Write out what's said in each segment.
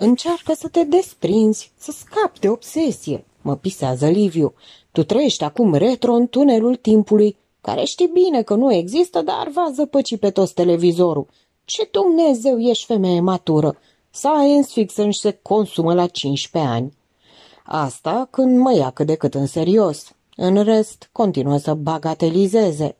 Încearcă să te desprinzi, să scapi de obsesie, mă pisează Liviu. Tu trăiești acum retro în tunelul timpului, care știi bine că nu există, dar va zăpăci pe toți televizorul. Ce Dumnezeu ești femeie matură! Science fiction se consumă la 15 ani. Asta când mă ia cât de cât în serios. În rest, continuă să bagatelizeze.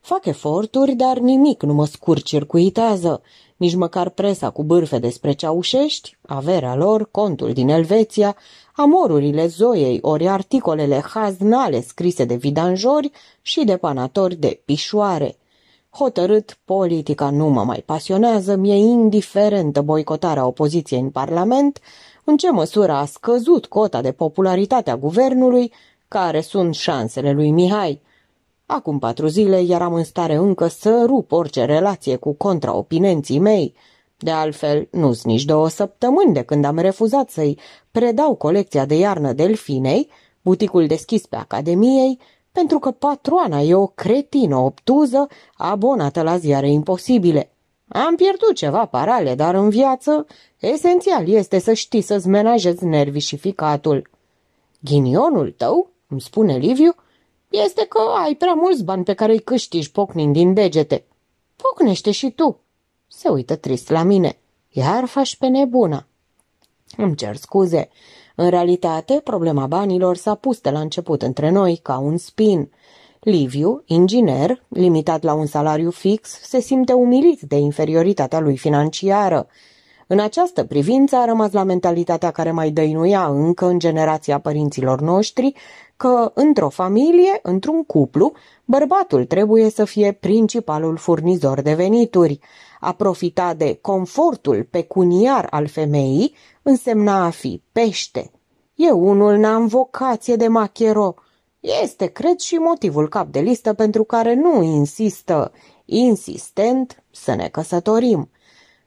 Fac eforturi, dar nimic nu mă scurcircuitează. Nici măcar presa cu bârfe despre ceaușești, averea lor, contul din Elveția, amorurile Zoiei ori articolele haznale scrise de vidanjori și de panatori de pișoare. Hotărât, politica nu mă mai pasionează, mi-e indiferentă boicotarea opoziției în Parlament, în ce măsură a scăzut cota de popularitate a guvernului, care sunt șansele lui Mihai – Acum patru zile eram în stare încă să rup orice relație cu contraopinenții mei. De altfel, nu-s nici două săptămâni de când am refuzat să-i predau colecția de iarnă delfinei, buticul deschis pe Academiei, pentru că patroana e o cretină obtuză, abonată la ziare imposibile. Am pierdut ceva parale, dar în viață esențial este să știi să-ți menajezi nervii și ficatul. Ghinionul tău, îmi spune Liviu, este că ai prea mulți bani pe care îi câștigi pocnind din degete. Pocnește și tu. Se uită trist la mine. Iar faci pe nebuna. Îmi cer scuze. În realitate, problema banilor s-a pus de la început între noi ca un spin. Liviu, inginer, limitat la un salariu fix, se simte umilit de inferioritatea lui financiară. În această privință a rămas la mentalitatea care mai dăinuia încă în generația părinților noștri că într-o familie, într-un cuplu, bărbatul trebuie să fie principalul furnizor de venituri. A profita de confortul pecuniar al femeii însemna a fi pește. Eu unul n-am vocație de machero. Este, cred, și motivul cap de listă pentru care nu insistă insistent să ne căsătorim.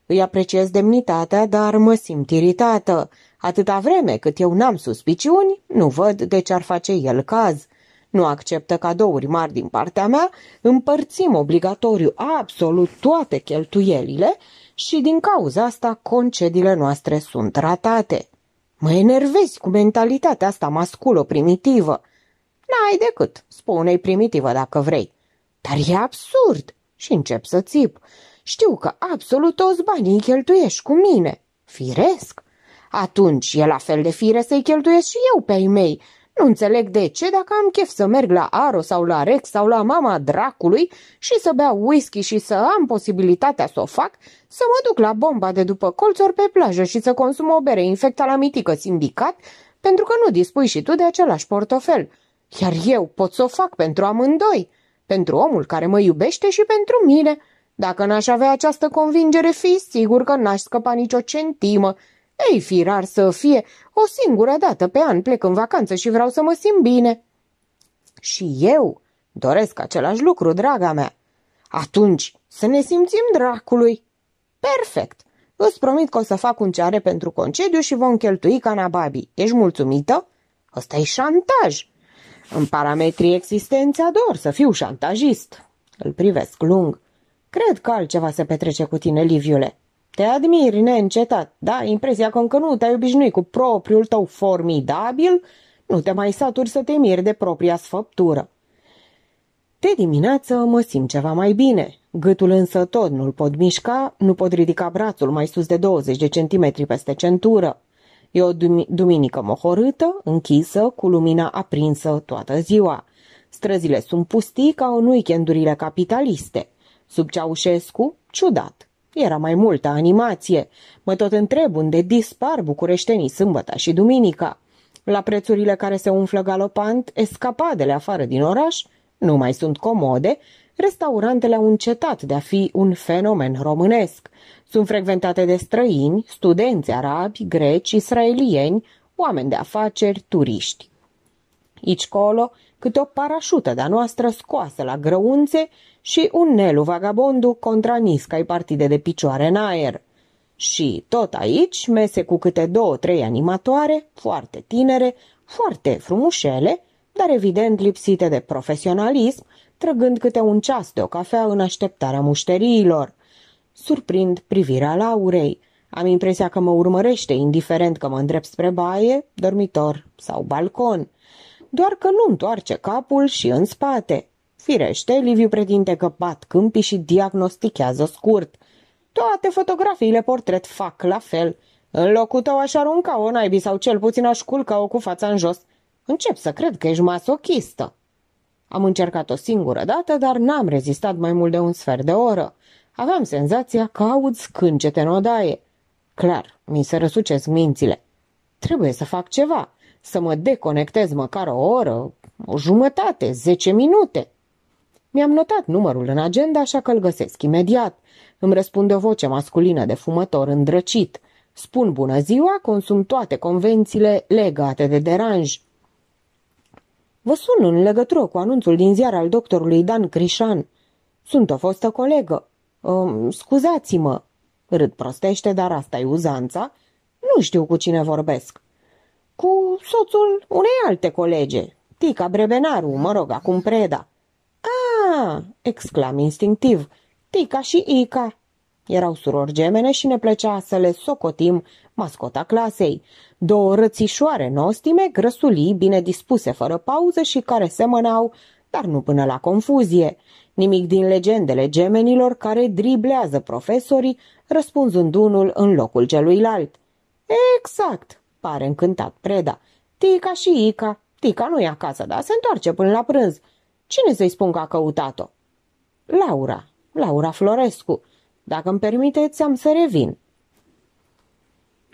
Îi apreciez demnitatea, dar mă simt iritată. Atâta vreme cât eu n-am suspiciuni, nu văd de ce ar face el caz. Nu acceptă cadouri mari din partea mea, împărțim obligatoriu absolut toate cheltuielile și din cauza asta concediile noastre sunt ratate. Mă enervezi cu mentalitatea asta masculo-primitivă. N-ai decât, spune-i primitivă dacă vrei. Dar e absurd și încep să țip. Știu că absolut toți banii cheltuiești cu mine. Firesc, atunci e la fel de fire să-i cheltuiesc și eu pe ei mei. Nu înțeleg de ce dacă am chef să merg la Aro sau la Rex sau la mama dracului și să beau whisky și să am posibilitatea să o fac, să mă duc la bomba de după colțuri pe plajă și să consum o bere mitică sindicat, pentru că nu dispui și tu de același portofel. Iar eu pot să o fac pentru amândoi, pentru omul care mă iubește și pentru mine. Dacă n-aș avea această convingere, fi sigur că n-aș scăpa nicio centimă ei fi rar să fie, o singură dată pe an plec în vacanță și vreau să mă simt bine. Și eu doresc același lucru, draga mea. Atunci să ne simțim dracului. Perfect! Îți promit că o să fac un ceare pentru concediu și vom cheltui nababi. Ești mulțumită? Ăsta e șantaj! În parametrii existenței ador să fiu șantajist. Îl privesc lung. Cred că altceva se petrece cu tine, Liviule. Te admiri neîncetat, da impresia că încă nu te-ai obișnuit cu propriul tău formidabil, nu te mai saturi să te miri de propria sfăptură. De dimineață mă simt ceva mai bine, gâtul însă tot nu-l pot mișca, nu pot ridica brațul mai sus de 20 de centimetri peste centură. E o dum- duminică mohorâtă, închisă, cu lumina aprinsă toată ziua. Străzile sunt pustii ca în weekendurile capitaliste. Sub Ceaușescu, ciudat. Era mai multă animație. Mă tot întreb unde dispar bucureștenii sâmbăta și duminica. La prețurile care se umflă galopant, escapadele afară din oraș nu mai sunt comode, restaurantele au încetat de a fi un fenomen românesc. Sunt frecventate de străini, studenți arabi, greci, israelieni, oameni de afaceri, turiști. Ici colo, câte o parașută de-a noastră scoasă la grăunțe și un Nelu vagabondu contra niscai partide de picioare în aer. Și tot aici, mese cu câte două-trei animatoare, foarte tinere, foarte frumușele, dar evident lipsite de profesionalism, trăgând câte un ceas de o cafea în așteptarea mușteriilor. Surprind privirea Laurei, am impresia că mă urmărește, indiferent că mă îndrept spre baie, dormitor sau balcon. Doar că nu întoarce capul și în spate, Firește, Liviu pretinde că bat câmpii și diagnostichează scurt. Toate fotografiile portret fac la fel. În locul tău aș arunca o naibii sau cel puțin aș culca-o cu fața în jos. Încep să cred că ești masochistă. Am încercat o singură dată, dar n-am rezistat mai mult de un sfert de oră. Aveam senzația că aud scâncete în odaie. Clar, mi se răsucesc mințile. Trebuie să fac ceva, să mă deconectez măcar o oră, o jumătate, zece minute. Mi-am notat numărul în agenda, așa că îl găsesc imediat. Îmi răspunde o voce masculină de fumător îndrăcit. Spun bună ziua, consum toate convențiile legate de deranj. Vă sun în legătură cu anunțul din ziar al doctorului Dan Crișan. Sunt o fostă colegă. scuzați-mă. Râd prostește, dar asta e uzanța. Nu știu cu cine vorbesc. Cu soțul unei alte colege, Tica Brebenaru, mă rog, acum preda exclam instinctiv. Tica și Ica. Erau surori gemene și ne plăcea să le socotim mascota clasei. Două rățișoare nostime, grăsulii, bine dispuse fără pauză și care semănau, dar nu până la confuzie. Nimic din legendele gemenilor care driblează profesorii, răspunzând unul în locul celuilalt. Exact, pare încântat Preda. Tica și Ica. Tica nu e acasă, dar se întoarce până la prânz. Cine să-i spun că a căutat-o? Laura, Laura Florescu. Dacă îmi permiteți, am să revin.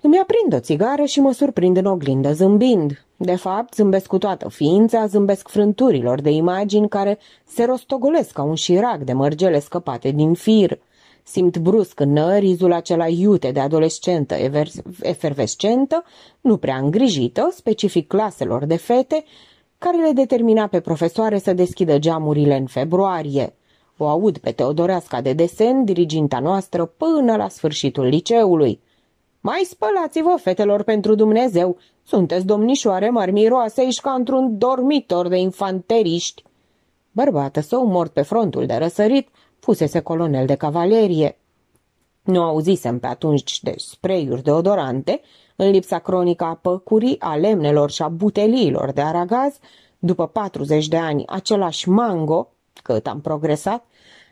Îmi aprind o țigară și mă surprind în oglindă zâmbind. De fapt, zâmbesc cu toată ființa, zâmbesc frânturilor de imagini care se rostogolesc ca un șirac de mărgele scăpate din fir. Simt brusc în nărizul acela iute de adolescentă efervescentă, nu prea îngrijită, specific claselor de fete, care le determina pe profesoare să deschidă geamurile în februarie. O aud pe Teodoreasca de desen, diriginta noastră, până la sfârșitul liceului. Mai spălați-vă, fetelor, pentru Dumnezeu! Sunteți domnișoare mari miroase, ești ca într-un dormitor de infanteriști!" Bărbată său, mort pe frontul de răsărit, fusese colonel de cavalerie. Nu auzisem pe atunci de spreiuri deodorante, în lipsa cronică a păcurii, a lemnelor și a buteliilor de aragaz, după 40 de ani același mango, cât am progresat,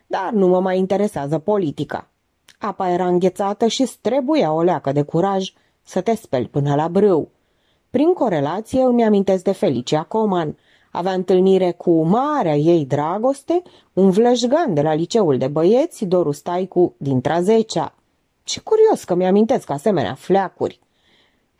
dar nu mă mai interesează politica. Apa era înghețată și trebuia o leacă de curaj să te speli până la brâu. Prin corelație îmi amintesc de Felicia Coman. Avea întâlnire cu marea ei dragoste, un vlășgan de la liceul de băieți, Doru Staicu, din Trazecea. Ce curios că mi-amintesc asemenea fleacuri.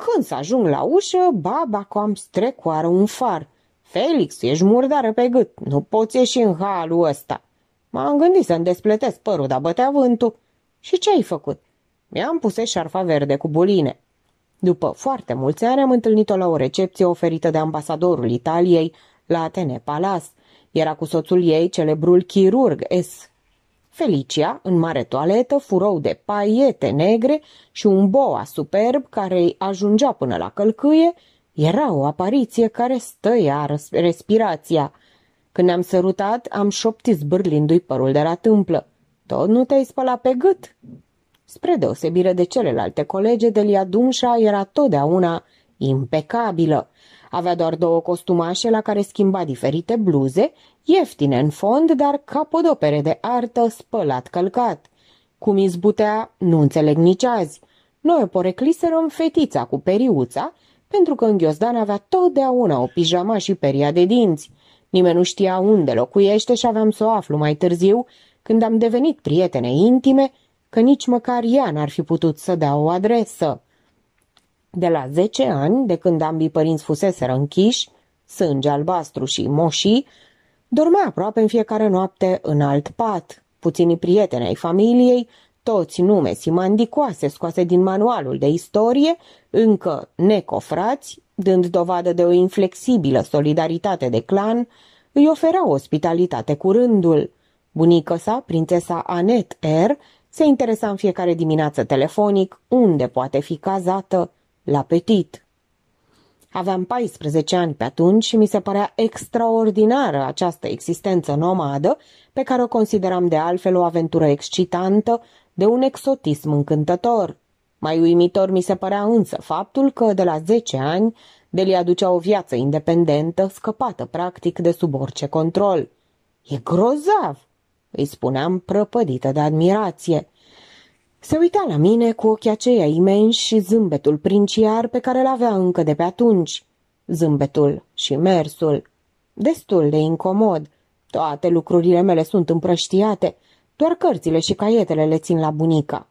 Când să ajung la ușă, baba cu am strecoară un far. Felix, ești murdară pe gât, nu poți ieși în halul ăsta. M-am gândit să-mi despletesc părul, dar bătea vântul. Și ce ai făcut? Mi-am pus șarfa verde cu buline. După foarte mulți ani am întâlnit-o la o recepție oferită de ambasadorul Italiei la Atene Palace. Era cu soțul ei, celebrul chirurg S. Felicia, în mare toaletă, furou de paiete negre și un boa superb care îi ajungea până la călcâie, era o apariție care stăia respirația. Când ne-am sărutat, am șoptit zbârlindu-i părul de la tâmplă. Tot nu te-ai spălat pe gât? Spre deosebire de celelalte colege, Delia Dumșa era totdeauna impecabilă. Avea doar două costumașe la care schimba diferite bluze, ieftine în fond, dar capodopere de artă spălat călcat. Cum izbutea, nu înțeleg nici azi. Noi o porecliserăm fetița cu periuța, pentru că în ghiozdan avea totdeauna o pijama și peria de dinți. Nimeni nu știa unde locuiește și aveam să o aflu mai târziu, când am devenit prietene intime, că nici măcar ea n-ar fi putut să dea o adresă. De la zece ani, de când ambii părinți fuseseră închiși, sânge albastru și moșii, dormea aproape în fiecare noapte în alt pat. Puținii prieteni ai familiei, toți nume simandicoase scoase din manualul de istorie, încă necofrați, dând dovadă de o inflexibilă solidaritate de clan, îi oferea ospitalitate cu rândul. Bunica sa, prințesa Anet R., se interesa în fiecare dimineață telefonic unde poate fi cazată, la petit. Aveam 14 ani pe atunci și mi se părea extraordinară această existență nomadă, pe care o consideram de altfel o aventură excitantă, de un exotism încântător. Mai uimitor mi se părea însă faptul că, de la 10 ani, Deli aducea o viață independentă, scăpată practic de sub orice control. E grozav!" îi spuneam prăpădită de admirație. Se uita la mine cu ochii aceia imensi și zâmbetul princiar pe care l-avea încă de pe atunci. Zâmbetul și mersul. Destul de incomod. Toate lucrurile mele sunt împrăștiate, doar cărțile și caietele le țin la bunica.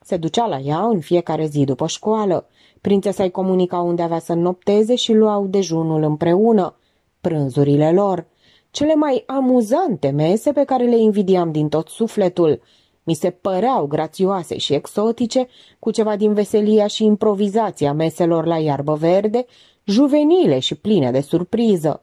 Se ducea la ea în fiecare zi după școală. Prințesa îi comunica unde avea să nopteze și luau dejunul împreună, prânzurile lor, cele mai amuzante mese pe care le invidiam din tot sufletul – mi se păreau grațioase și exotice, cu ceva din veselia și improvizația meselor la iarbă verde, juvenile și pline de surpriză.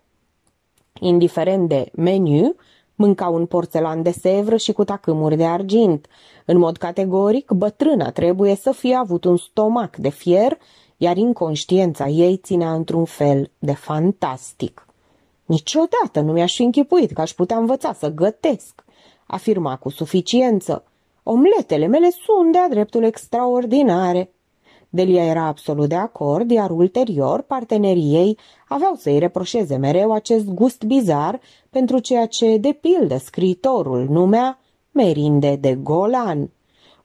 Indiferent de meniu, mâncau un porțelan de sevră și cu tacâmuri de argint. În mod categoric, bătrâna trebuie să fie avut un stomac de fier, iar inconștiența ei ținea într-un fel de fantastic. Niciodată nu mi-aș fi închipuit că aș putea învăța să gătesc afirma cu suficiență. Omletele mele sunt de-a dreptul extraordinare. Delia era absolut de acord, iar ulterior partenerii ei aveau să-i reproșeze mereu acest gust bizar pentru ceea ce, de pildă, scriitorul numea merinde de golan.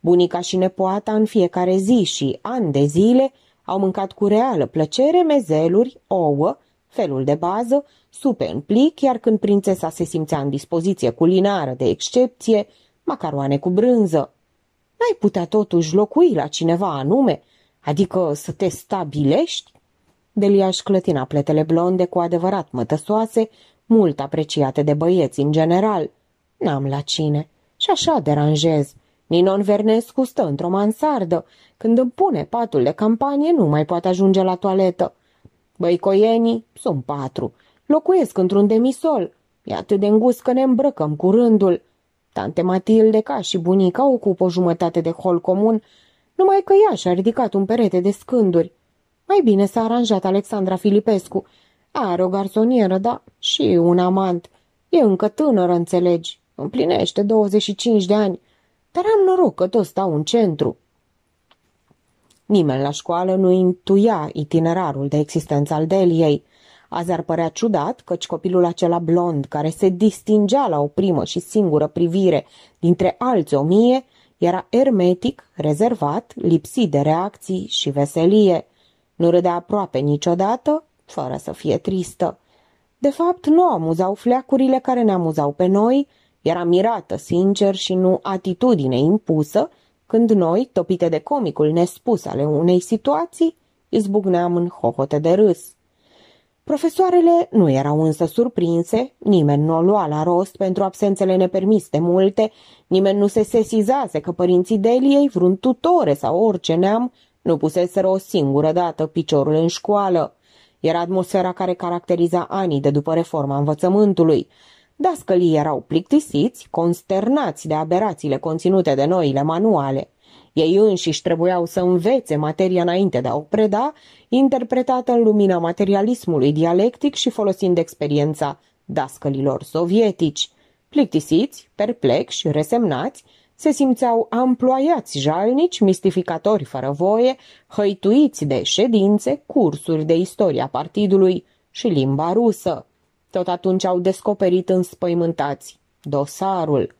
Bunica și nepoata în fiecare zi și ani de zile au mâncat cu reală plăcere mezeluri, ouă felul de bază, supe în plic, iar când prințesa se simțea în dispoziție culinară de excepție, macaroane cu brânză. N-ai putea totuși locui la cineva anume, adică să te stabilești? Delia își clătina pletele blonde cu adevărat mătăsoase, mult apreciate de băieți în general. N-am la cine. Și așa deranjez. Ninon Vernescu stă într-o mansardă. Când îmi pune patul de campanie, nu mai poate ajunge la toaletă. Băicoienii sunt patru. Locuiesc într-un demisol. E atât de îngust că ne îmbrăcăm cu rândul. Tante Matilde, ca și bunica, ocupă o jumătate de hol comun, numai că ea și-a ridicat un perete de scânduri. Mai bine s-a aranjat Alexandra Filipescu. Are o garsonieră, da, și un amant. E încă tânără, înțelegi. Împlinește 25 de ani. Dar am noroc că toți stau în centru, Nimeni la școală nu intuia itinerarul de existență al Deliei. Azi ar părea ciudat căci copilul acela blond, care se distingea la o primă și singură privire dintre alți o mie, era ermetic, rezervat, lipsit de reacții și veselie. Nu râdea aproape niciodată, fără să fie tristă. De fapt, nu amuzau fleacurile care ne amuzau pe noi, era mirată, sincer, și nu atitudine impusă, când noi, topite de comicul nespus ale unei situații, izbucneam în hohote de râs. Profesoarele nu erau însă surprinse, nimeni nu o lua la rost pentru absențele nepermiste multe, nimeni nu se sesizase că părinții Deliei, vreun tutore sau orice neam, nu puseseră o singură dată piciorul în școală. Era atmosfera care caracteriza anii de după reforma învățământului. Dascălii erau plictisiți, consternați de aberațiile conținute de noile manuale. Ei înșiși trebuiau să învețe materia înainte de a o preda, interpretată în lumina materialismului dialectic și folosind experiența dascălilor sovietici. Plictisiți, perplexi, resemnați, se simțeau amploiați jalnici, mistificatori fără voie, hăituiți de ședințe, cursuri de istoria partidului și limba rusă. Tot atunci au descoperit înspăimântați dosarul.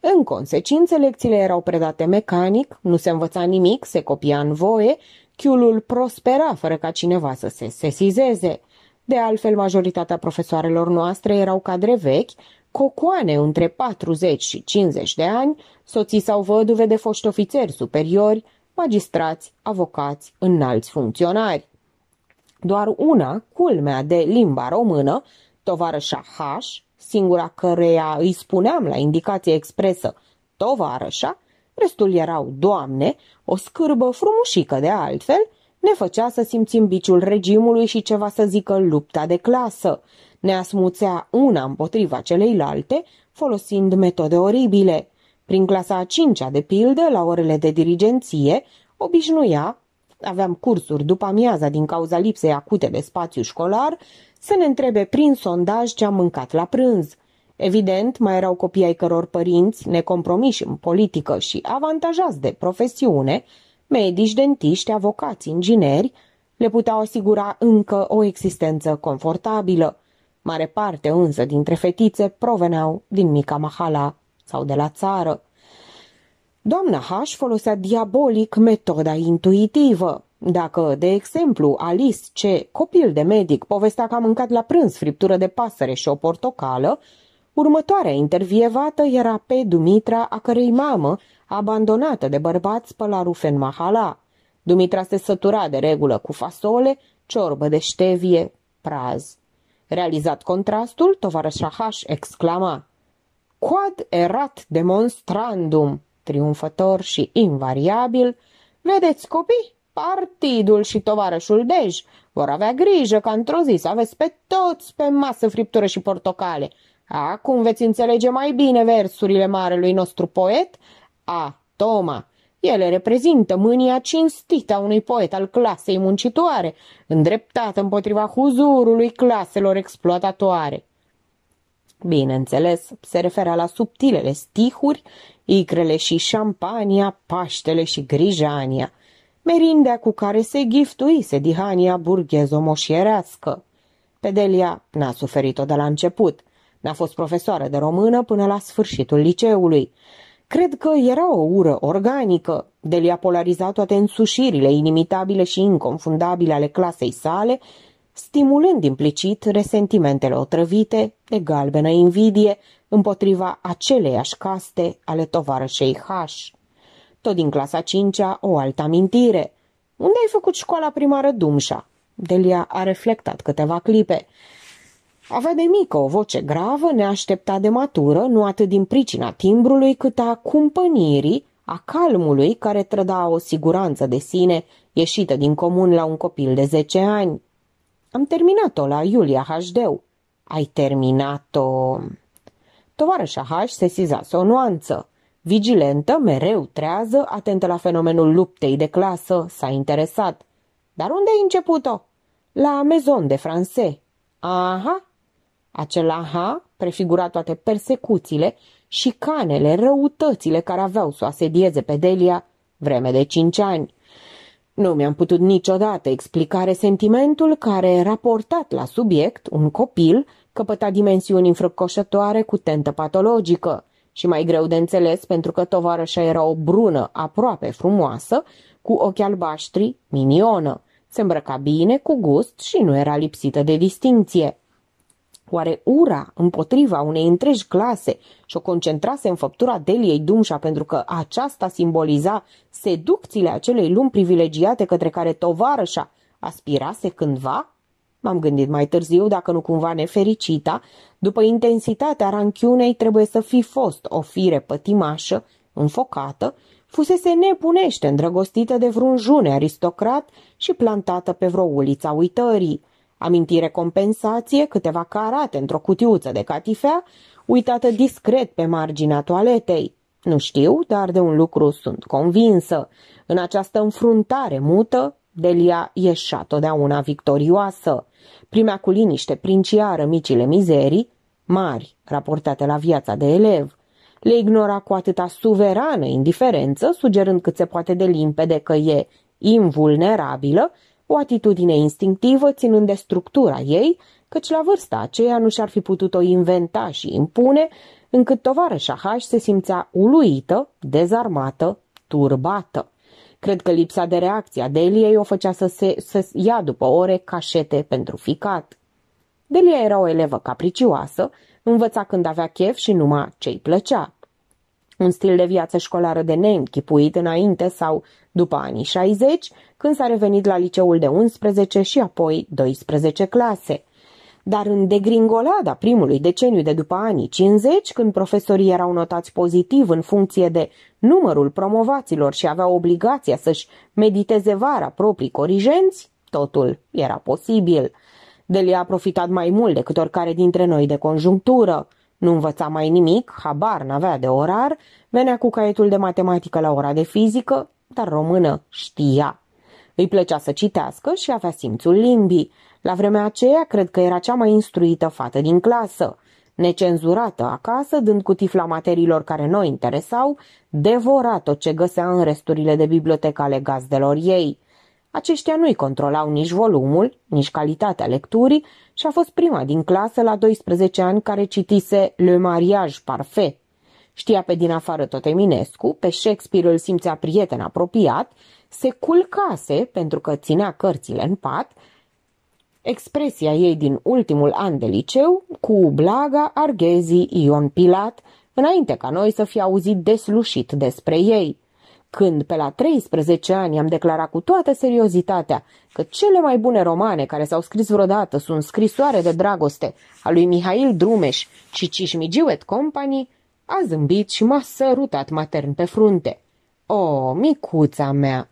În consecință, lecțiile erau predate mecanic, nu se învăța nimic, se copia în voie, chiulul prospera fără ca cineva să se sesizeze. De altfel, majoritatea profesoarelor noastre erau cadre vechi, cocoane între 40 și 50 de ani, soții sau văduve de foști ofițeri superiori, magistrați, avocați, înalți funcționari. Doar una, culmea de limba română, tovarășa H, singura căreia îi spuneam la indicație expresă tovarășa, restul erau doamne, o scârbă frumușică de altfel, ne făcea să simțim biciul regimului și ceva să zică lupta de clasă. Ne asmuțea una împotriva celeilalte, folosind metode oribile. Prin clasa a cincea, de pildă, la orele de dirigenție, obișnuia, aveam cursuri după amiaza din cauza lipsei acute de spațiu școlar, să ne întrebe prin sondaj ce am mâncat la prânz. Evident, mai erau copii ai căror părinți, necompromiși în politică și avantajați de profesiune, medici, dentiști, avocați, ingineri, le puteau asigura încă o existență confortabilă. Mare parte însă dintre fetițe proveneau din mica mahala sau de la țară. Doamna H folosea diabolic metoda intuitivă. Dacă, de exemplu, Alice, ce copil de medic, povestea că a mâncat la prânz friptură de pasăre și o portocală, următoarea intervievată era pe Dumitra, a cărei mamă, abandonată de bărbați pe la Rufen mahala. Dumitra se sătura de regulă cu fasole, ciorbă de ștevie, praz. Realizat contrastul, tovarășa H exclama Quad erat demonstrandum! triumfător și invariabil, vedeți copii, partidul și tovarășul Dej vor avea grijă ca într-o zi să aveți pe toți pe masă friptură și portocale. Acum veți înțelege mai bine versurile marelui nostru poet, A. Toma. Ele reprezintă mânia cinstită a unui poet al clasei muncitoare, îndreptată împotriva huzurului claselor exploatatoare. Bineînțeles, se referea la subtilele stihuri, icrele și șampania, paștele și grijania, merindea cu care se giftuise dihania burghezo-moșierească. Pedelia n-a suferit-o de la început, n-a fost profesoară de română până la sfârșitul liceului. Cred că era o ură organică, Delia polariza toate însușirile inimitabile și inconfundabile ale clasei sale stimulând implicit resentimentele otrăvite de galbenă invidie împotriva aceleiași caste ale tovarășei H. Tot din clasa 5-a o altă amintire. Unde ai făcut școala primară Dumșa? Delia a reflectat câteva clipe. Avea de mică o voce gravă, neaștepta de matură, nu atât din pricina timbrului, cât a cumpănirii, a calmului care trăda o siguranță de sine ieșită din comun la un copil de 10 ani. Am terminat-o la Iulia H.D. Ai terminat-o... Tovarășa se sesizase o nuanță. Vigilentă, mereu trează, atentă la fenomenul luptei de clasă, s-a interesat. Dar unde ai început-o? La Maison de France. Aha! Acel aha prefigura toate persecuțiile, și canele, răutățile care aveau să o asedieze pe Delia vreme de cinci ani. Nu mi-am putut niciodată explica resentimentul care, raportat la subiect, un copil căpăta dimensiuni înfrăcoșătoare cu tentă patologică și mai greu de înțeles pentru că tovarășa era o brună aproape frumoasă, cu ochi albaștri, minionă. Se îmbrăca bine, cu gust și nu era lipsită de distinție. Oare ura împotriva unei întregi clase și o concentrase în făptura Deliei Dumșa pentru că aceasta simboliza seducțiile acelei lumi privilegiate către care tovarășa aspirase cândva? M-am gândit mai târziu dacă nu cumva nefericita, după intensitatea ranchiunei trebuie să fi fost o fire pătimașă, înfocată, fusese nepunește îndrăgostită de vreun june aristocrat și plantată pe vreo ulița uitării. Amintire compensație, câteva carate într-o cutiuță de catifea, uitată discret pe marginea toaletei. Nu știu, dar de un lucru sunt convinsă. În această înfruntare mută, Delia ieșea totdeauna victorioasă. Primea cu liniște princiară micile mizerii, mari, raportate la viața de elev. Le ignora cu atâta suverană indiferență, sugerând cât se poate de limpede că e invulnerabilă o atitudine instinctivă ținând de structura ei, căci la vârsta aceea nu și-ar fi putut-o inventa și impune, încât tovarășa H se simțea uluită, dezarmată, turbată. Cred că lipsa de reacție a Deliei o făcea să, se, să ia după ore cașete pentru ficat. Delia era o elevă capricioasă, învăța când avea chef și numai ce-i plăcea un stil de viață școlară de neînchipuit înainte sau după anii 60, când s-a revenit la liceul de 11 și apoi 12 clase. Dar în degringolada primului deceniu de după anii 50, când profesorii erau notați pozitiv în funcție de numărul promovaților și aveau obligația să-și mediteze vara proprii corigenți, totul era posibil. Delia a profitat mai mult decât oricare dintre noi de conjunctură. Nu învăța mai nimic, habar n-avea de orar, venea cu caietul de matematică la ora de fizică, dar română știa. Îi plăcea să citească și avea simțul limbii. La vremea aceea, cred că era cea mai instruită fată din clasă. Necenzurată acasă, dând cutif la materiilor care noi interesau, devora tot ce găsea în resturile de bibliotecă ale gazdelor ei. Aceștia nu-i controlau nici volumul, nici calitatea lecturii și a fost prima din clasă la 12 ani care citise Le mariage parfait. Știa pe din afară tot Eminescu, pe Shakespeare îl simțea prieten apropiat, se culcase pentru că ținea cărțile în pat, expresia ei din ultimul an de liceu, cu Blaga, Arghezi, Ion Pilat, înainte ca noi să fi auzit deslușit despre ei – când pe la 13 ani am declarat cu toată seriozitatea că cele mai bune romane care s-au scris vreodată sunt scrisoare de dragoste a lui Mihail Drumeș și Cismigiu et Company, a zâmbit și m-a sărutat matern pe frunte. O, micuța mea!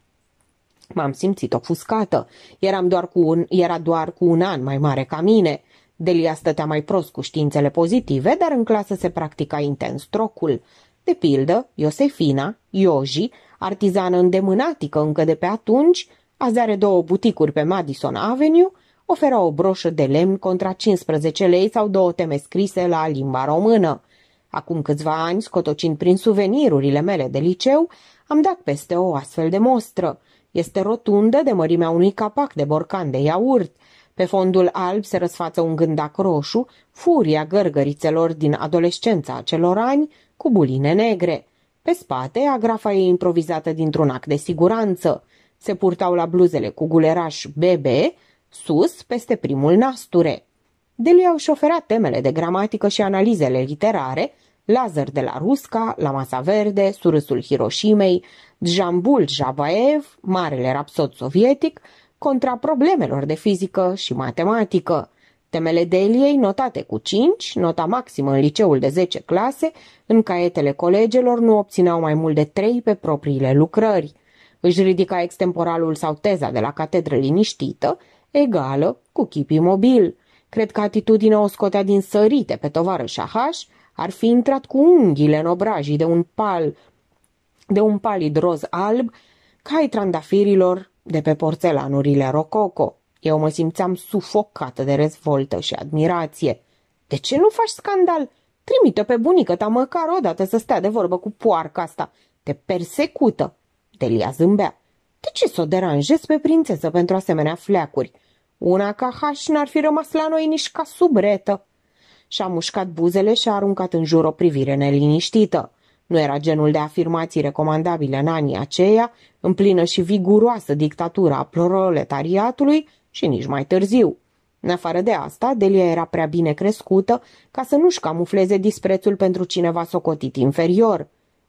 M-am simțit ofuscată. Eram doar cu un, era doar cu un an mai mare ca mine. Delia stătea mai prost cu științele pozitive, dar în clasă se practica intens trocul. De pildă, Iosefina, Ioji, artizană îndemânatică încă de pe atunci, azi are două buticuri pe Madison Avenue, ofera o broșă de lemn contra 15 lei sau două teme scrise la limba română. Acum câțiva ani, scotocind prin suvenirurile mele de liceu, am dat peste o astfel de mostră. Este rotundă de mărimea unui capac de borcan de iaurt. Pe fondul alb se răsfață un gândac roșu, furia gărgărițelor din adolescența acelor ani, cu buline negre. Pe spate, agrafa e improvizată dintr-un act de siguranță. Se purtau la bluzele cu guleraș BB, sus, peste primul nasture. Delia își oferea temele de gramatică și analizele literare, Lazar de la Rusca, La Masa Verde, Surâsul Hiroshimei, Djambul Jabaev, Marele Rapsod Sovietic, contra problemelor de fizică și matematică. Temele de Eliei notate cu 5, nota maximă în liceul de 10 clase, în caietele colegelor nu obțineau mai mult de 3 pe propriile lucrări. Își ridica extemporalul sau teza de la catedră liniștită, egală cu chip imobil. Cred că atitudinea o scotea din sărite pe tovară șahaș, ar fi intrat cu unghiile în obrajii de un pal, de un palid roz alb, ca ai trandafirilor de pe porțelanurile rococo. Eu mă simțeam sufocată de rezvoltă și admirație. De ce nu faci scandal? Trimite-o pe bunică ta măcar odată să stea de vorbă cu poarca asta. Te persecută. Delia zâmbea. De ce să o deranjezi pe prințesă pentru asemenea fleacuri? Una ca haș n-ar fi rămas la noi nici ca subretă. Și-a mușcat buzele și a aruncat în jur o privire neliniștită. Nu era genul de afirmații recomandabile în anii aceia, în plină și viguroasă dictatura a proletariatului, și nici mai târziu. În afară de asta, Delia era prea bine crescută ca să nu-și camufleze disprețul pentru cineva socotit inferior.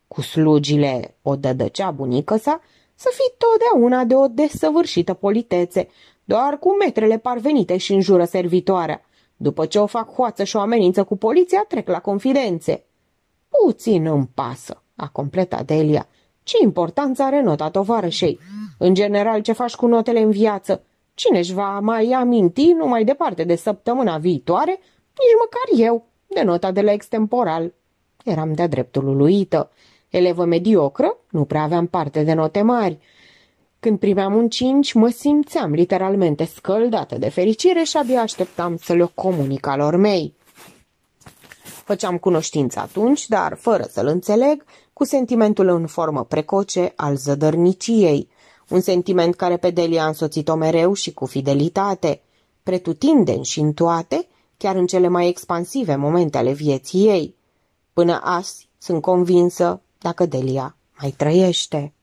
Cu slugile o dădăcea bunică sa să fii totdeauna de o desăvârșită politețe, doar cu metrele parvenite și înjură servitoarea. După ce o fac hoață și o amenință cu poliția, trec la confidențe. Puțin îmi pasă, a completat Delia. Ce importanță are nota tovarășei? În general, ce faci cu notele în viață? Cine își va mai aminti numai departe de săptămâna viitoare, nici măcar eu, de nota de la extemporal. Eram de-a dreptul uluită. Elevă mediocră, nu prea aveam parte de note mari. Când primeam un cinci, mă simțeam literalmente scăldată de fericire și abia așteptam să le comunic alor mei. Făceam cunoștință atunci, dar fără să-l înțeleg, cu sentimentul în formă precoce al zădărniciei un sentiment care pe Delia a însoțit-o mereu și cu fidelitate, pretutindeni și în toate, chiar în cele mai expansive momente ale vieții ei. Până azi sunt convinsă dacă Delia mai trăiește.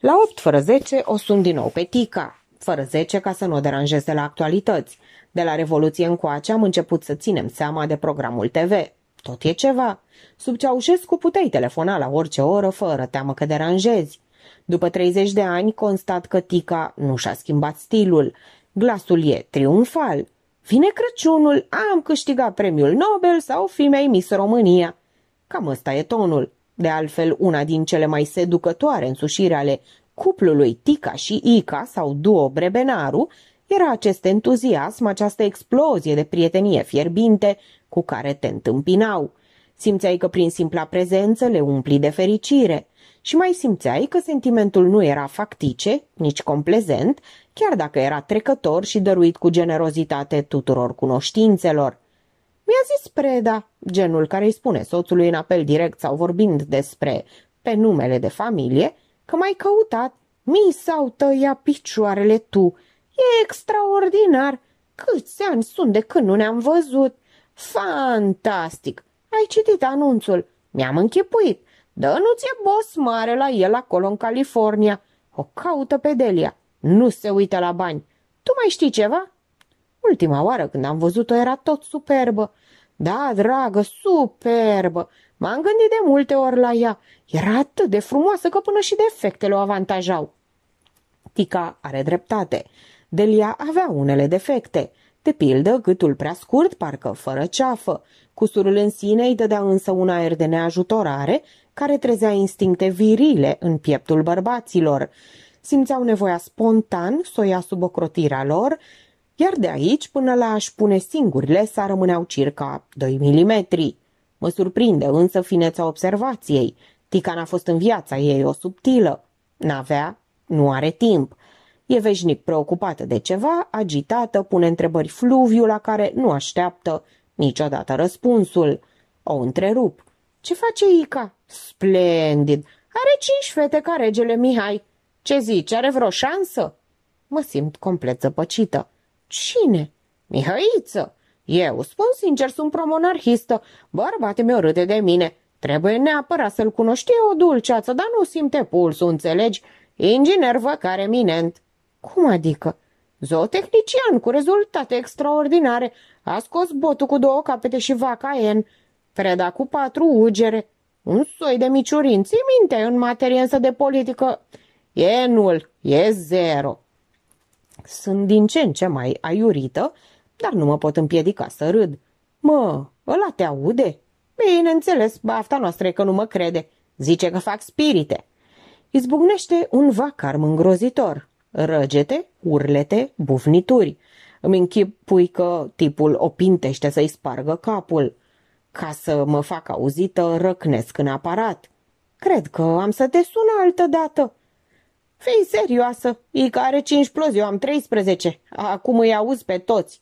La 8 fără 10 o sun din nou pe Tica, fără 10 ca să nu o deranjeze la actualități. De la Revoluție încoace am început să ținem seama de programul TV. Tot e ceva. Sub Ceaușescu puteai telefona la orice oră fără teamă că deranjezi. După 30 de ani, constat că Tica nu și-a schimbat stilul. Glasul e triumfal. Vine Crăciunul, am câștigat premiul Nobel sau fi Miss România. Cam ăsta e tonul. De altfel, una din cele mai seducătoare însușiri ale cuplului Tica și Ica sau duo Brebenaru era acest entuziasm, această explozie de prietenie fierbinte cu care te întâmpinau. Simțeai că prin simpla prezență le umpli de fericire – și mai simțeai că sentimentul nu era factice, nici complezent, chiar dacă era trecător și dăruit cu generozitate tuturor cunoștințelor. Mi-a zis Preda, genul care îi spune soțului în apel direct sau vorbind despre pe numele de familie, că m-ai căutat, mi s-au tăia picioarele tu. E extraordinar! Câți ani sunt de când nu ne-am văzut? Fantastic! Ai citit anunțul, mi-am închipuit ți e boss mare la el acolo în California. O caută pe Delia. Nu se uită la bani. Tu mai știi ceva? Ultima oară când am văzut-o era tot superbă. Da, dragă, superbă. M-am gândit de multe ori la ea. Era atât de frumoasă că până și defectele o avantajau. Tica are dreptate. Delia avea unele defecte. De pildă, gâtul prea scurt, parcă fără ceafă. Cusurul în sine îi dădea însă un aer de neajutorare, care trezea instincte virile în pieptul bărbaților. Simțeau nevoia spontan să o ia sub ocrotirea lor, iar de aici până la aș pune singurile să rămâneau circa 2 mm. Mă surprinde însă fineța observației. Tican a fost în viața ei o subtilă. N-avea, nu are timp. E veșnic preocupată de ceva, agitată, pune întrebări fluviu la care nu așteaptă niciodată răspunsul. O întrerup. Ce face Ica? Splendid! Are cinci fete ca regele Mihai. Ce zici, are vreo șansă? Mă simt complet zăpăcită. Cine? Mihăiță! Eu, spun sincer, sunt promonarhistă. Bărbatul meu râde de mine. Trebuie neapărat să-l cunoști o dulceață, dar nu simte pulsul, înțelegi? Inginer văcar eminent. Cum adică? Zootechnician cu rezultate extraordinare. A scos botul cu două capete și vaca en. Preda cu patru ugere. Un soi de miciurin. Ții minte în materie însă de politică. E nul, e zero. Sunt din ce în ce mai aiurită, dar nu mă pot împiedica să râd. Mă, ăla te aude? Bineînțeles, bafta noastră e că nu mă crede. Zice că fac spirite. Izbucnește un vacarm îngrozitor răgete, urlete, bufnituri. Îmi închipui că tipul o pintește să-i spargă capul. Ca să mă fac auzită, răcnesc în aparat. Cred că am să te sun altă dată. Fii serioasă, Ica are cinci plus, eu am 13. Acum îi auzi pe toți.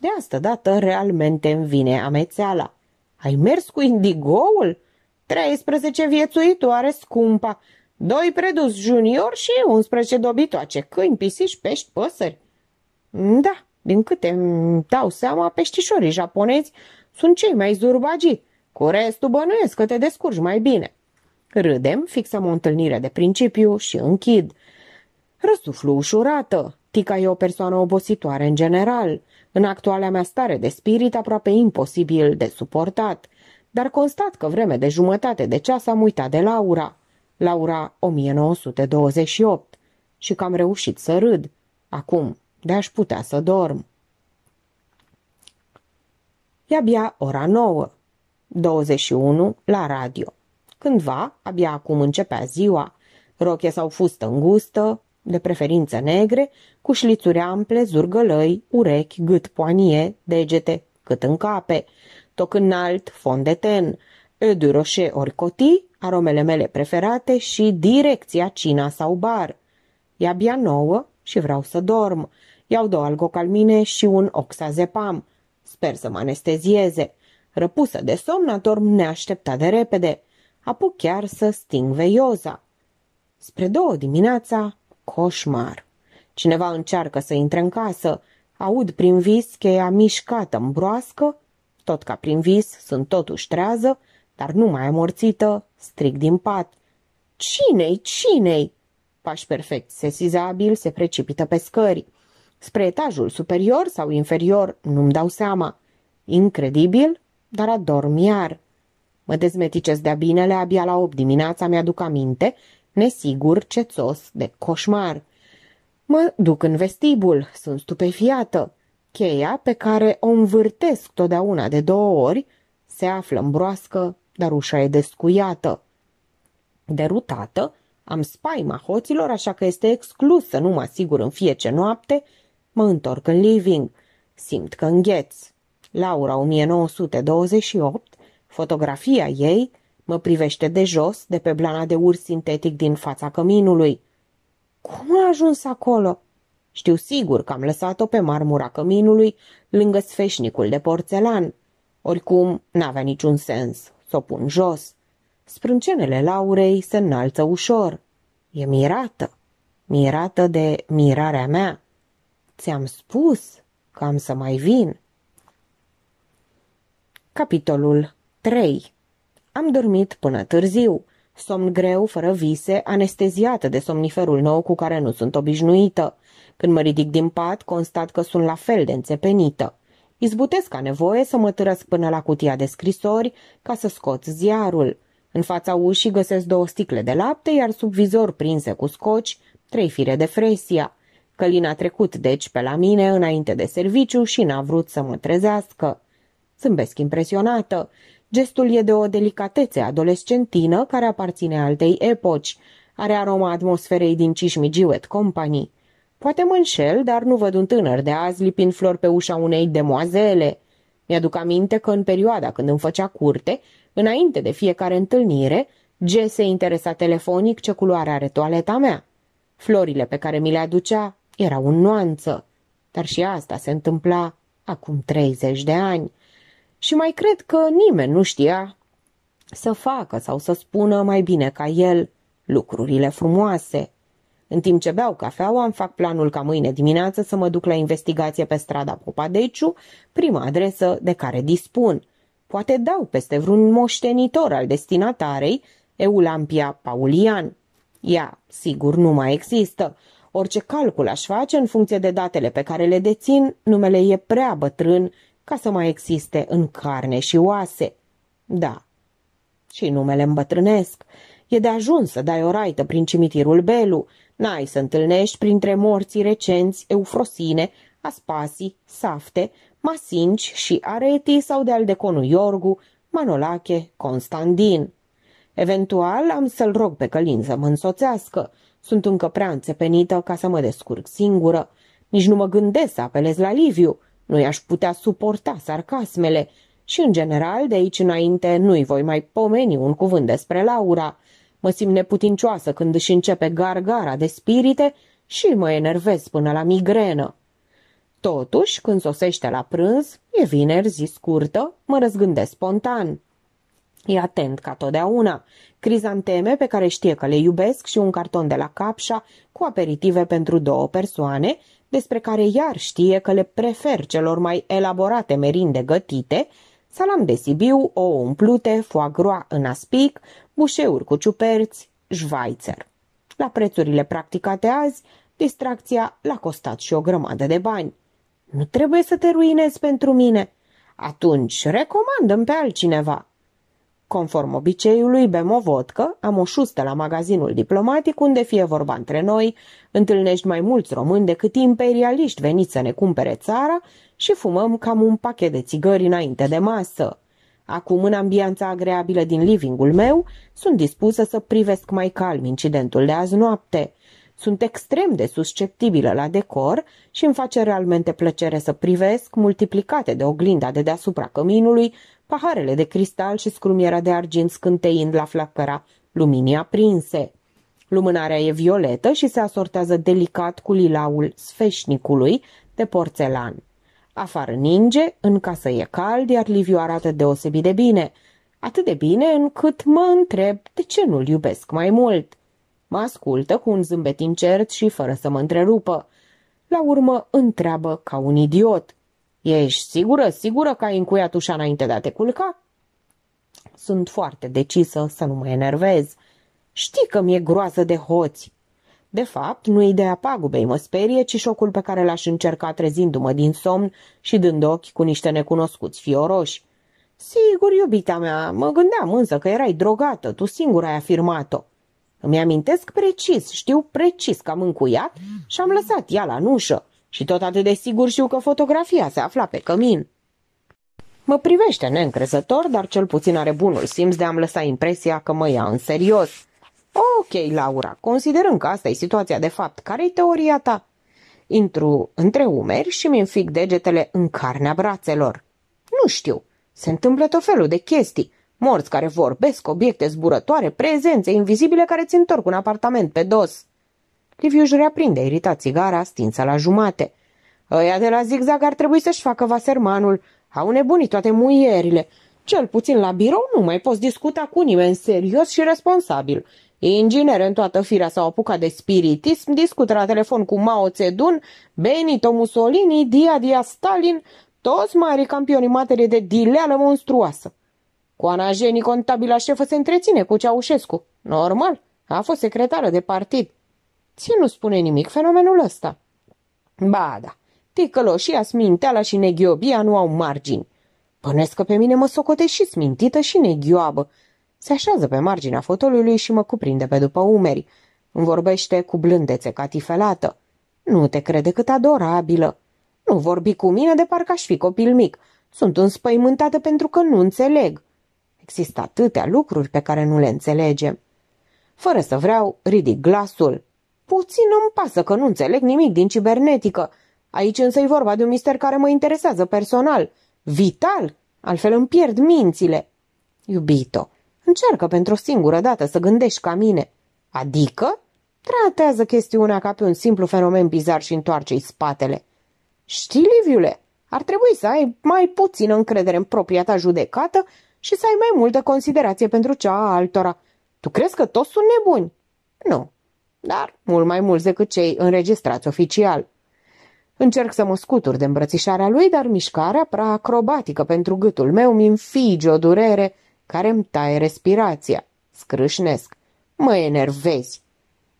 De asta dată realmente îmi vine amețeala. Ai mers cu indigoul? 13 viețuitoare scumpa, Doi predus junior și 11 dobitoace, câini, pisici, pești, păsări. Da, din câte îmi dau seama, peștișorii japonezi sunt cei mai zurbagi. Cu restul bănuiesc că te descurci mai bine. Râdem, fixăm o întâlnire de principiu și închid. Răsuflu ușurată. Tica e o persoană obositoare în general. În actuala mea stare de spirit aproape imposibil de suportat. Dar constat că vreme de jumătate de ceas am uitat de Laura. Laura 1928 și că am reușit să râd. Acum, de-aș putea să dorm. E abia ora 9, 21 la radio. Cândva, abia acum începea ziua, roche sau fustă îngustă, de preferință negre, cu șlițuri ample, zurgălăi, urechi, gât poanie, degete, cât în cape, toc înalt, fond de ten, e du roșe ori cotii, aromele mele preferate și direcția cina sau bar. E abia nouă și vreau să dorm. Iau două algocalmine și un oxazepam. Sper să mă anestezieze. Răpusă de somn, adorm neașteptat de repede. Apuc chiar să sting veioza. Spre două dimineața, coșmar. Cineva încearcă să intre în casă. Aud prin vis cheia mișcată în broască. Tot ca prin vis, sunt totuși trează, dar nu mai amorțită Strig din pat. Cinei, cinei? Pași perfect, sesizabil, se precipită pe scări. Spre etajul superior sau inferior, nu-mi dau seama. Incredibil, dar adorm iar. Mă dezmeticesc de-a binele, abia la 8 dimineața mi-aduc aminte, nesigur, cețos, de coșmar. Mă duc în vestibul, sunt stupefiată. Cheia pe care o învârtesc totdeauna de două ori se află în broască dar ușa e descuiată. Derutată, am spaima hoților, așa că este exclus să nu mă asigur în fiece noapte, mă întorc în living. Simt că îngheț. Laura 1928, fotografia ei, mă privește de jos, de pe blana de urs sintetic din fața căminului. Cum a ajuns acolo? Știu sigur că am lăsat-o pe marmura căminului, lângă sfeșnicul de porțelan. Oricum, n-avea niciun sens s o pun jos. Sprâncenele Laurei se înalță ușor. E mirată, mirată de mirarea mea. Ți-am spus că am să mai vin. Capitolul 3 Am dormit până târziu. Somn greu, fără vise, anesteziată de somniferul nou cu care nu sunt obișnuită. Când mă ridic din pat, constat că sunt la fel de înțepenită. Izbutesc ca nevoie să mă târăsc până la cutia de scrisori ca să scot ziarul. În fața ușii găsesc două sticle de lapte, iar sub vizor prinse cu scoci, trei fire de fresia. Călin a trecut, deci, pe la mine înainte de serviciu și n-a vrut să mă trezească. Zâmbesc impresionată. Gestul e de o delicatețe adolescentină care aparține altei epoci. Are aroma atmosferei din Cismigiu et Company. Poate mă înșel, dar nu văd un tânăr de azi lipind flori pe ușa unei demoazele. Mi-aduc aminte că în perioada când îmi făcea curte, înainte de fiecare întâlnire, G se interesa telefonic ce culoare are toaleta mea. Florile pe care mi le aducea erau în nuanță, dar și asta se întâmpla acum 30 de ani. Și mai cred că nimeni nu știa să facă sau să spună mai bine ca el lucrurile frumoase. În timp ce beau cafeaua, îmi fac planul ca mâine dimineață să mă duc la investigație pe strada Popadeciu, prima adresă de care dispun. Poate dau peste vreun moștenitor al destinatarei, Eulampia Paulian. Ea, sigur, nu mai există. Orice calcul aș face în funcție de datele pe care le dețin, numele e prea bătrân ca să mai existe în carne și oase. Da, și numele îmbătrânesc. E de ajuns să dai o raită prin cimitirul Belu, N-ai să întâlnești printre morții recenți Eufrosine, Aspasii, Safte, Masinci și Areti sau de-al conu Iorgu, Manolache, Constantin. Eventual am să-l rog pe Călin să mă însoțească. Sunt încă prea înțepenită ca să mă descurc singură. Nici nu mă gândesc să apelez la Liviu. Nu i-aș putea suporta sarcasmele. Și, în general, de aici înainte nu-i voi mai pomeni un cuvânt despre Laura. Mă simt neputincioasă când își începe gargara de spirite și mă enervez până la migrenă. Totuși, când sosește la prânz, e vineri, zi scurtă, mă răzgândesc spontan. E atent ca totdeauna. Crizanteme pe care știe că le iubesc și un carton de la capșa cu aperitive pentru două persoane, despre care iar știe că le prefer celor mai elaborate merinde gătite Salam de Sibiu, o umplute, gras în aspic, bușeuri cu ciuperți, Schweizer. La prețurile practicate azi, distracția l-a costat și o grămadă de bani. Nu trebuie să te ruinezi pentru mine. Atunci recomandăm pe altcineva. Conform obiceiului, bem o vodcă, am o șustă la magazinul diplomatic unde fie vorba între noi, întâlnești mai mulți români decât imperialiști veniți să ne cumpere țara și fumăm cam un pachet de țigări înainte de masă. Acum, în ambianța agreabilă din livingul meu, sunt dispusă să privesc mai calm incidentul de azi noapte. Sunt extrem de susceptibilă la decor și îmi face realmente plăcere să privesc, multiplicate de oglinda de deasupra căminului, paharele de cristal și scrumiera de argint scânteind la flacăra luminii aprinse. Lumânarea e violetă și se asortează delicat cu lilaul sfeșnicului de porțelan. Afară ninge, în casă e cald, iar Liviu arată deosebit de bine. Atât de bine încât mă întreb de ce nu-l iubesc mai mult. Mă ascultă cu un zâmbet incert și fără să mă întrerupă. La urmă întreabă ca un idiot. Ești sigură, sigură că ai încuiat ușa înainte de a te culca? Sunt foarte decisă să nu mă enervez. Știi că mi-e groază de hoți. De fapt, nu ideea pagubei mă sperie, ci șocul pe care l-aș încerca trezindu-mă din somn și dând ochi cu niște necunoscuți fioroși. Sigur, iubita mea, mă gândeam însă că erai drogată, tu singura ai afirmat-o. Îmi amintesc precis, știu precis că am încuiat și am lăsat ea la nușă. Și tot atât de sigur știu că fotografia se afla pe cămin. Mă privește neîncrezător, dar cel puțin are bunul simț de a-mi lăsa impresia că mă ia în serios. Ok, Laura, considerând că asta e situația de fapt, care-i teoria ta? Intru între umeri și mi înfic degetele în carnea brațelor. Nu știu. Se întâmplă tot felul de chestii. Morți care vorbesc, obiecte zburătoare, prezențe invizibile care ți întorc un apartament pe dos. Liviu își reaprinde iritat țigara, stinsă la jumate. Ăia de la zigzag ar trebui să-și facă vasermanul. Au nebunit toate muierile. Cel puțin la birou nu mai poți discuta cu nimeni serios și responsabil. Inginer în toată firea s-au apucat de spiritism, discută la telefon cu Mao Zedong, Benito Mussolini, Dia Dia Stalin, toți mari campioni materie de dileală monstruoasă. Cu Jenny, contabila șefă, se întreține cu Ceaușescu. Normal, a fost secretară de partid. Ție nu spune nimic fenomenul ăsta. Ba da, ticăloșia, sminteala și neghiobia nu au margini. Pănesc că pe mine mă socote și smintită și neghioabă. Se așează pe marginea fotoliului și mă cuprinde pe după umeri. Îmi vorbește cu blândețe catifelată. Nu te crede cât adorabilă. Nu vorbi cu mine de parcă aș fi copil mic. Sunt înspăimântată pentru că nu înțeleg. Există atâtea lucruri pe care nu le înțelegem. Fără să vreau, ridic glasul. Puțin îmi pasă că nu înțeleg nimic din cibernetică. Aici însă e vorba de un mister care mă interesează personal. Vital! Altfel îmi pierd mințile. Iubito, încearcă pentru o singură dată să gândești ca mine. Adică? Tratează chestiunea ca pe un simplu fenomen bizar și întoarce-i spatele. Știi, Liviule, ar trebui să ai mai puțină încredere în propria ta judecată și să ai mai multă considerație pentru cea a altora. Tu crezi că toți sunt nebuni? Nu, dar mult mai mulți decât cei înregistrați oficial. Încerc să mă scutur de îmbrățișarea lui, dar mișcarea prea acrobatică pentru gâtul meu mi infige o durere care îmi taie respirația. Scrâșnesc. Mă enervezi.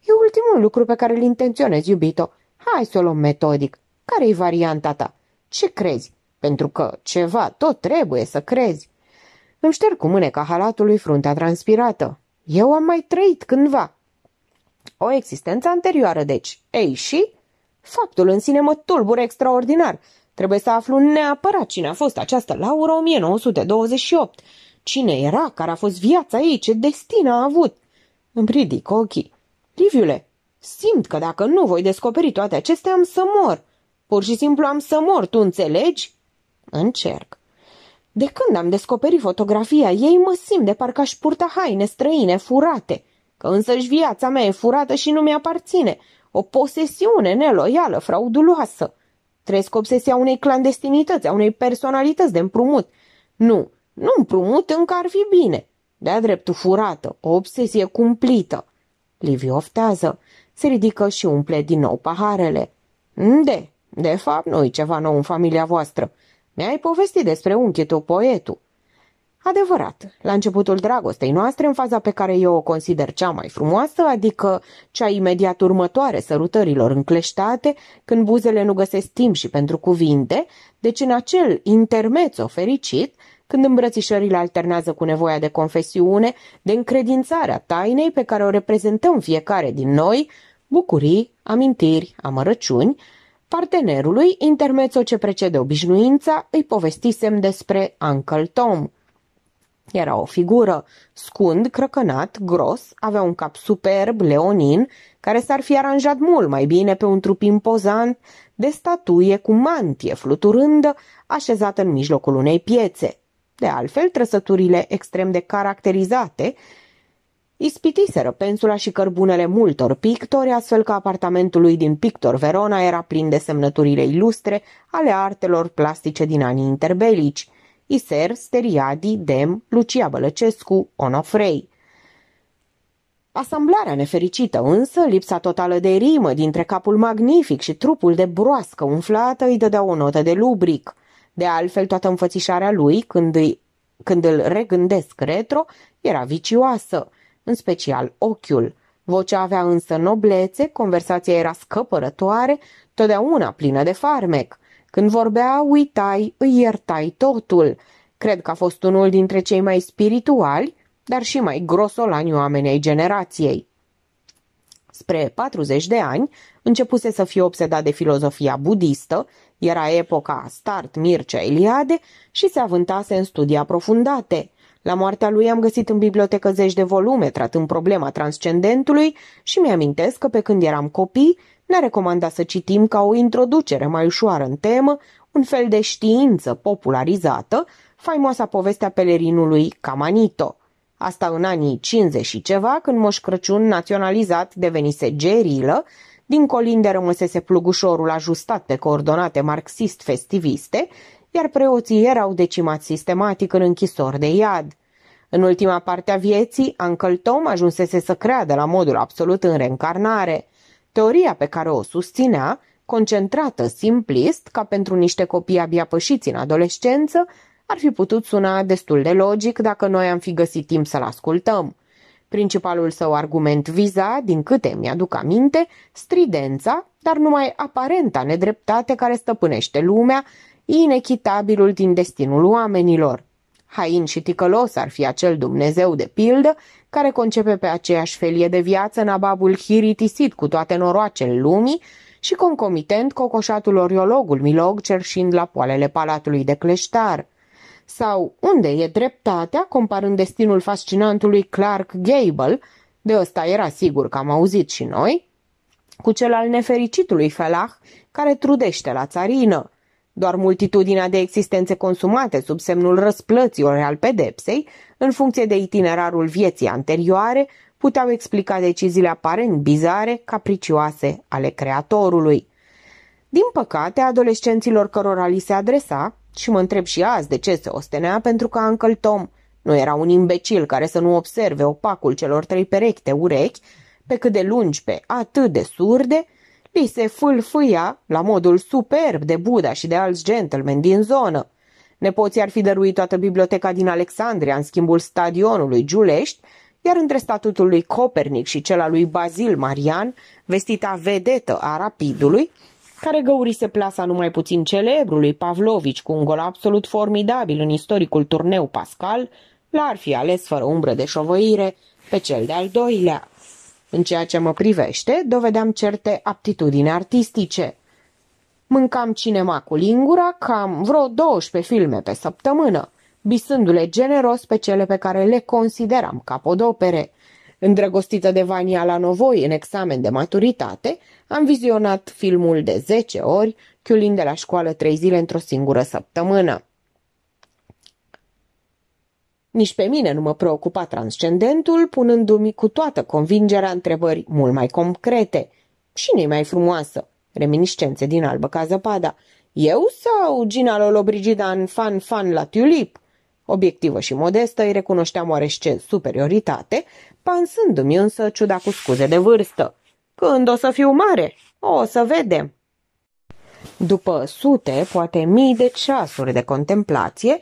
E ultimul lucru pe care îl intenționez, iubito. Hai să o luăm metodic. Care-i varianta ta? Ce crezi? Pentru că ceva tot trebuie să crezi. Îmi șterg cu mâneca halatului fruntea transpirată. Eu am mai trăit cândva. O existență anterioară, deci. Ei și? Faptul în sine mă tulbură extraordinar. Trebuie să aflu neapărat cine a fost această Laura 1928. Cine era, care a fost viața ei, ce destin a avut. Îmi ridic ochii. Liviule, simt că dacă nu voi descoperi toate acestea, am să mor. Pur și simplu am să mor, tu înțelegi? Încerc. De când am descoperit fotografia ei, mă simt de parcă aș purta haine străine, furate că însăși viața mea e furată și nu mi-aparține. O posesiune neloială, frauduloasă. Trăiesc obsesia unei clandestinități, a unei personalități de împrumut. Nu, nu împrumut încă ar fi bine. De-a dreptul furată, o obsesie cumplită. Liviu oftează, se ridică și umple din nou paharele. De, de fapt nu-i ceva nou în familia voastră. Mi-ai povestit despre unchiul poetul. Adevărat, la începutul dragostei noastre, în faza pe care eu o consider cea mai frumoasă, adică cea imediat următoare sărutărilor încleștate, când buzele nu găsesc timp și pentru cuvinte, deci în acel intermezzo fericit, când îmbrățișările alternează cu nevoia de confesiune, de încredințarea tainei pe care o reprezentăm fiecare din noi, bucurii, amintiri, amărăciuni, partenerului, intermezzo ce precede obișnuința, îi povestisem despre Uncle Tom – era o figură, scund, crăcănat, gros, avea un cap superb, leonin, care s-ar fi aranjat mult mai bine pe un trup impozant de statuie cu mantie fluturândă așezată în mijlocul unei piețe. De altfel, trăsăturile extrem de caracterizate ispitiseră pensula și cărbunele multor pictori, astfel că apartamentul lui din Pictor Verona era plin de semnăturile ilustre ale artelor plastice din anii interbelici – Iser, Steriadi, Dem, Lucia Bălăcescu, Onofrei. Asamblarea nefericită însă, lipsa totală de rimă dintre capul magnific și trupul de broască umflată îi dădea o notă de lubric. De altfel, toată înfățișarea lui, când, îi, când îl regândesc retro, era vicioasă, în special ochiul. Vocea avea însă noblețe, conversația era scăpărătoare, totdeauna plină de farmec. Când vorbea, uitai, îi iertai totul. Cred că a fost unul dintre cei mai spirituali, dar și mai grosolani oameni ai generației. Spre 40 de ani, începuse să fie obsedat de filozofia budistă, era epoca Start Mircea Eliade și se avântase în studii aprofundate – la moartea lui am găsit în bibliotecă zeci de volume tratând problema transcendentului și mi-amintesc că pe când eram copii ne-a recomandat să citim ca o introducere mai ușoară în temă, un fel de știință popularizată, faimoasa povestea pelerinului Camanito. Asta în anii 50 și ceva, când Moș Crăciun naționalizat devenise gerilă, din colinde rămăsese plugușorul ajustat pe coordonate marxist-festiviste iar preoții erau decimați sistematic în închisori de iad. În ultima parte a vieții, Uncle Tom ajunsese să creadă la modul absolut în reîncarnare. Teoria pe care o susținea, concentrată simplist, ca pentru niște copii abia pășiți în adolescență, ar fi putut suna destul de logic dacă noi am fi găsit timp să-l ascultăm. Principalul său argument viza, din câte mi-aduc aminte, stridența, dar numai aparenta nedreptate care stăpânește lumea inechitabilul din destinul oamenilor. Hain și ticălos ar fi acel Dumnezeu de pildă care concepe pe aceeași felie de viață nababul hiritisit cu toate noroacele lumii și concomitent cocoșatul oriologul milog cerșind la poalele palatului de cleștar. Sau unde e dreptatea comparând destinul fascinantului Clark Gable, de ăsta era sigur că am auzit și noi, cu cel al nefericitului Felah care trudește la țarină, doar multitudinea de existențe consumate sub semnul răsplății ori al pedepsei, în funcție de itinerarul vieții anterioare, puteau explica deciziile aparent bizare, capricioase ale creatorului. Din păcate, adolescenților cărora li se adresa, și mă întreb și azi de ce se ostenea pentru că Uncle Tom nu era un imbecil care să nu observe opacul celor trei perechi de urechi, pe cât de lungi, pe atât de surde, îi se fâlfâia, la modul superb de Buda și de alți gentlemen din zonă. Nepoții ar fi dăruit toată biblioteca din Alexandria în schimbul stadionului Giulești, iar între statutul lui Copernic și cel al lui Bazil Marian, vestita vedetă a rapidului, care găurise plasa numai puțin celebrului Pavlovici cu un gol absolut formidabil în istoricul turneu Pascal, l-ar fi ales fără umbră de șovăire pe cel de-al doilea. În ceea ce mă privește, dovedeam certe aptitudini artistice. Mâncam cinema cu lingura cam vreo 12 filme pe săptămână, bisându-le generos pe cele pe care le consideram capodopere. Îndrăgostită de Vania la Novoi în examen de maturitate, am vizionat filmul de 10 ori, chiulind de la școală trei zile într-o singură săptămână. Nici pe mine nu mă preocupa transcendentul, punându-mi cu toată convingerea întrebări mult mai concrete. cine e mai frumoasă? Reminiscențe din albă ca zăpada. Eu sau Gina Lollobrigida în fan-fan la tulip? Obiectivă și modestă, îi recunoșteam oarește superioritate, pansându-mi însă ciuda cu scuze de vârstă. Când o să fiu mare? O să vedem. După sute, poate mii de ceasuri de contemplație,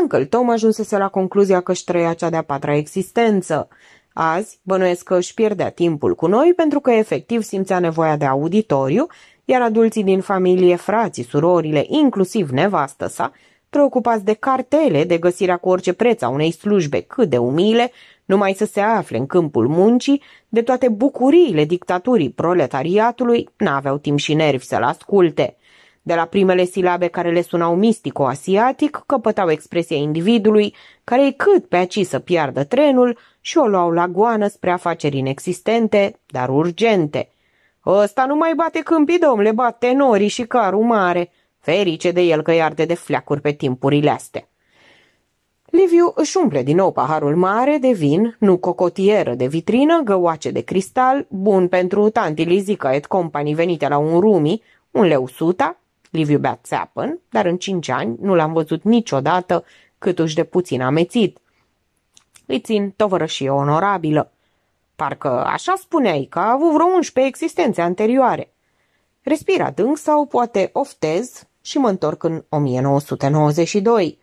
Uncle Tom ajunsese la concluzia că își trăia cea de-a patra existență. Azi, bănuiesc că își pierdea timpul cu noi pentru că efectiv simțea nevoia de auditoriu, iar adulții din familie, frații, surorile, inclusiv nevastă sa, preocupați de cartele, de găsirea cu orice preț a unei slujbe cât de umile, numai să se afle în câmpul muncii, de toate bucuriile dictaturii proletariatului, n-aveau timp și nervi să-l asculte. De la primele silabe care le sunau mistico-asiatic, căpătau expresia individului, care e cât pe aci să piardă trenul și o luau la goană spre afaceri inexistente, dar urgente. Ăsta nu mai bate câmpii, domnule, bate norii și carul mare. Ferice de el că arde de fleacuri pe timpurile astea. Liviu își umple din nou paharul mare de vin, nu cocotieră de vitrină, găoace de cristal, bun pentru tanti Lizica et company venite la un rumi, un leu suta, Liviu bea țeapăn, dar în cinci ani nu l-am văzut niciodată cât uși de puțin amețit. Îi țin tovărășie onorabilă. Parcă așa spuneai că a avut vreo 11 existențe anterioare. Respir adânc sau poate oftez și mă întorc în 1992.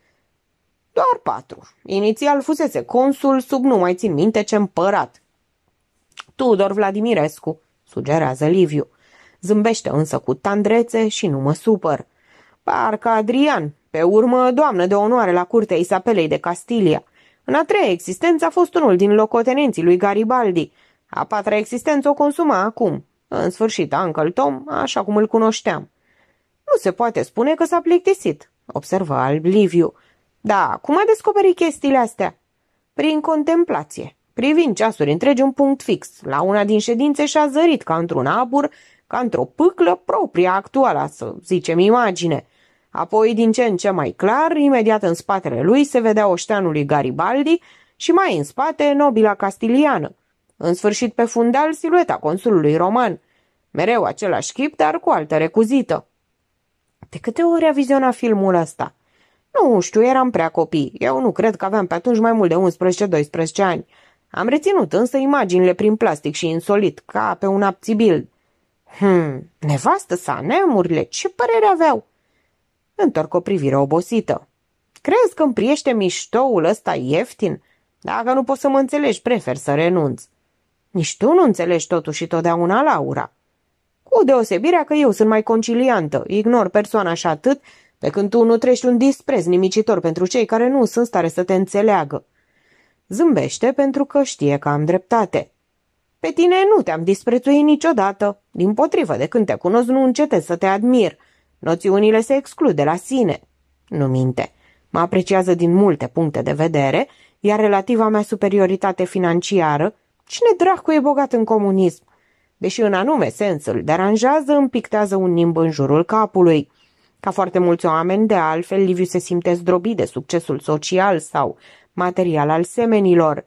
Doar patru. Inițial fusese consul sub nu mai țin minte ce împărat. Tudor Vladimirescu, sugerează Liviu. Zâmbește însă cu tandrețe și nu mă supăr. Parcă Adrian, pe urmă doamnă de onoare la curtea Isapelei de Castilia. În a treia existență a fost unul din locotenenții lui Garibaldi. A patra existență o consuma acum. În sfârșit, Uncle Tom, așa cum îl cunoșteam. Nu se poate spune că s-a plictisit, observă alb Liviu. Da, cum a descoperit chestiile astea? Prin contemplație. Privind ceasuri întregi un punct fix, la una din ședințe și-a zărit ca într-un abur ca într-o pâclă propria actuală, să zicem, imagine. Apoi, din ce în ce mai clar, imediat în spatele lui se vedea oșteanul lui Garibaldi și mai în spate nobila castiliană. În sfârșit, pe fundal, silueta consulului roman. Mereu același chip, dar cu altă recuzită. De câte ori a vizionat filmul ăsta? Nu știu, eram prea copii. Eu nu cred că aveam pe atunci mai mult de 11-12 ani. Am reținut însă imaginile prin plastic și insolit, ca pe un apțibil. Hmm, nevastă sa, neamurile, ce părere aveau? Întorc o privire obosită. Crezi că împriește miștoul ăsta ieftin? Dacă nu poți să mă înțelegi, prefer să renunț. Nici tu nu înțelegi totuși totdeauna, Laura. Cu deosebirea că eu sunt mai conciliantă, ignor persoana și atât, pe când tu nu treci un dispreț nimicitor pentru cei care nu sunt stare să te înțeleagă. Zâmbește pentru că știe că am dreptate. Pe tine nu te-am disprețuit niciodată. Din potrivă, de când te cunosc nu încetez să te admir. Noțiunile se exclud de la sine. Nu minte. Mă apreciază din multe puncte de vedere, iar relativa mea superioritate financiară, cine dracu e bogat în comunism? Deși în anume sens îl deranjează, pictează un nimb în jurul capului. Ca foarte mulți oameni, de altfel, Liviu se simte zdrobit de succesul social sau material al semenilor –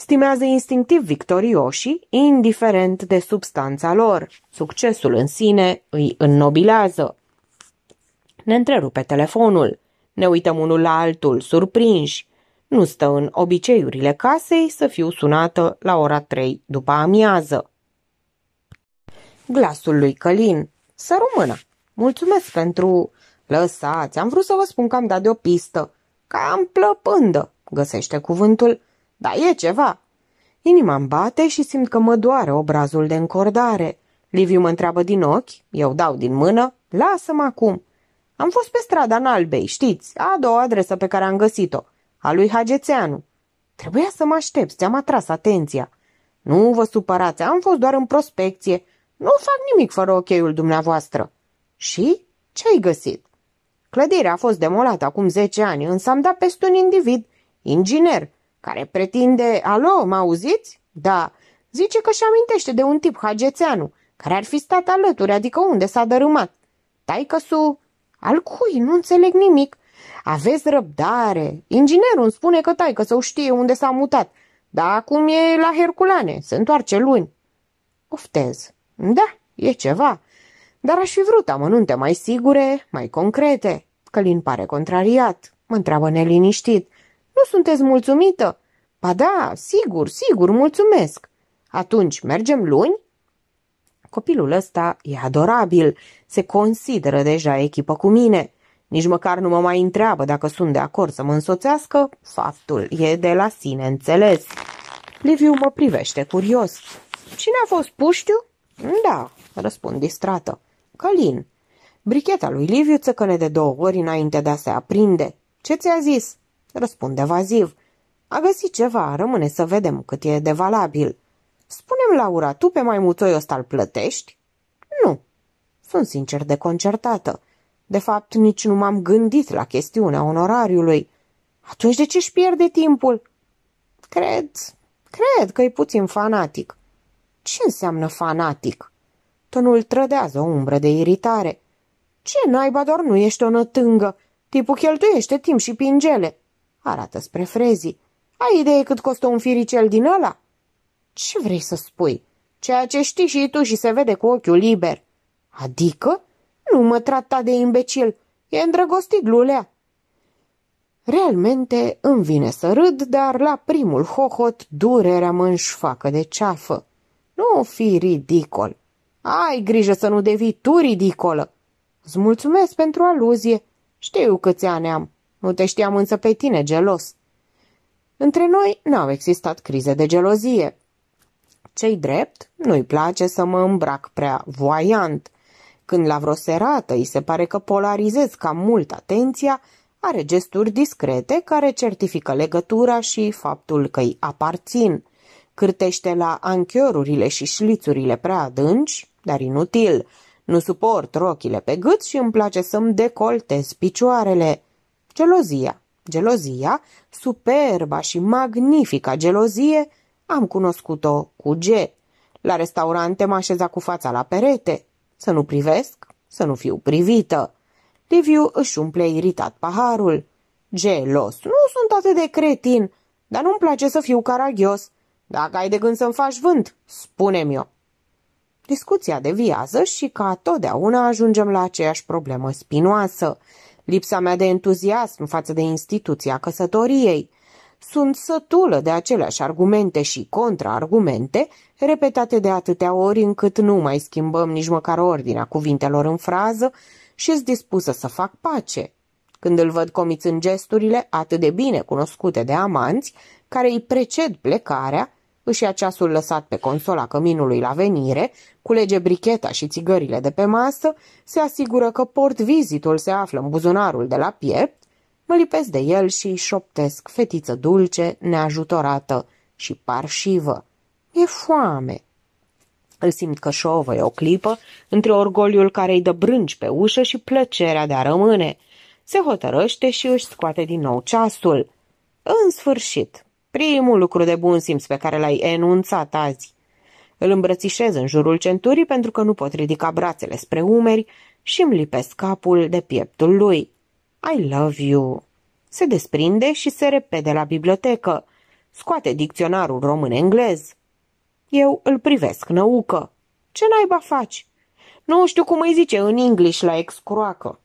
stimează instinctiv victorioșii, indiferent de substanța lor. Succesul în sine îi înnobilează. Ne întrerupe telefonul. Ne uităm unul la altul, surprinși. Nu stă în obiceiurile casei să fiu sunată la ora 3 după amiază. Glasul lui Călin. Să rămână. Mulțumesc pentru... Lăsați, am vrut să vă spun că am dat de o pistă. Cam plăpândă, găsește cuvântul dar e ceva. Inima îmi bate și simt că mă doare obrazul de încordare. Liviu mă întreabă din ochi, eu dau din mână, lasă-mă acum. Am fost pe strada în Albei, știți, a doua adresă pe care am găsit-o, a lui Hagețeanu. Trebuia să mă aștept, ți-am atras atenția. Nu vă supărați, am fost doar în prospecție. Nu fac nimic fără ocheiul dumneavoastră. Și? Ce ai găsit? Clădirea a fost demolată acum 10 ani, însă am dat peste un individ, inginer, care pretinde, alo, mă auziți? Da, zice că și amintește de un tip, Hagețeanu, care ar fi stat alături, adică unde s-a dărâmat. Taicăsu, al cui, nu înțeleg nimic. Aveți răbdare. Inginerul îmi spune că taică să știe unde s-a mutat. Da, acum e la Herculane, se întoarce luni. Oftez. Da, e ceva. Dar aș fi vrut amănunte mai sigure, mai concrete. Călin pare contrariat. Mă întreabă neliniștit. Nu sunteți mulțumită? Ba da, sigur, sigur, mulțumesc. Atunci mergem luni? Copilul ăsta e adorabil, se consideră deja echipă cu mine. Nici măcar nu mă mai întreabă dacă sunt de acord să mă însoțească, faptul e de la sine înțeles. Liviu mă privește curios. Cine a fost puștiu? Da, răspund distrată. Călin. Bricheta lui Liviu țăcăne de două ori înainte de a se aprinde. Ce ți-a zis? Răspunde evaziv. A găsit ceva, rămâne să vedem cât e de valabil. Spunem, Laura, tu pe maimuțoiul ăsta îl plătești? Nu. Sunt sincer deconcertată. De fapt, nici nu m-am gândit la chestiunea onorariului. Atunci de ce își pierde timpul? Cred, cred că e puțin fanatic. Ce înseamnă fanatic? Tonul trădează o umbră de iritare. Ce naiba, doar nu ești o nătângă. Tipul cheltuiește timp și pingele. Arată spre frezii. Ai idee cât costă un firicel din ăla? Ce vrei să spui? Ceea ce știi și tu și se vede cu ochiul liber. Adică? Nu mă trata de imbecil. E îndrăgostit lulea. Realmente îmi vine să râd, dar la primul hohot durerea mă înșfacă de ceafă. Nu fi ridicol. Ai grijă să nu devii tu ridicolă. Îți mulțumesc pentru aluzie. Știu câți ani am. Nu te știam însă pe tine gelos. Între noi n-au existat crize de gelozie. Cei drept, nu-i place să mă îmbrac prea voiant. Când la vreo serată îi se pare că polarizez cam mult atenția, are gesturi discrete care certifică legătura și faptul că îi aparțin. Cârtește la anchiorurile și șlițurile prea adânci, dar inutil. Nu suport rochile pe gât și îmi place să-mi decoltez picioarele. Gelozia, gelozia, superba și magnifica gelozie, am cunoscut-o cu G. La restaurante mă așeza cu fața la perete. Să nu privesc, să nu fiu privită. Liviu își umple iritat paharul. Gelos, nu sunt atât de cretin, dar nu-mi place să fiu caragios. Dacă ai de gând să-mi faci vânt, spune-mi eu. Discuția deviază și ca totdeauna ajungem la aceeași problemă spinoasă lipsa mea de entuziasm față de instituția căsătoriei. Sunt sătulă de aceleași argumente și contraargumente repetate de atâtea ori încât nu mai schimbăm nici măcar ordinea cuvintelor în frază și sunt dispusă să fac pace. Când îl văd comițând gesturile atât de bine cunoscute de amanți, care îi preced plecarea, își ia ceasul lăsat pe consola căminului la venire, culege bricheta și țigările de pe masă, se asigură că port vizitul se află în buzunarul de la piept, mă lipesc de el și șoptesc fetiță dulce, neajutorată și parșivă. E foame. Îl simt că e o clipă între orgoliul care îi dă brânci pe ușă și plăcerea de a rămâne. Se hotărăște și își scoate din nou ceasul. În sfârșit, Primul lucru de bun simț pe care l-ai enunțat azi. Îl îmbrățișez în jurul centurii pentru că nu pot ridica brațele spre umeri și îmi lipesc capul de pieptul lui. I love you. Se desprinde și se repede la bibliotecă. Scoate dicționarul român-englez. Eu îl privesc năucă. Ce naiba faci? Nu știu cum îi zice în English la excroacă.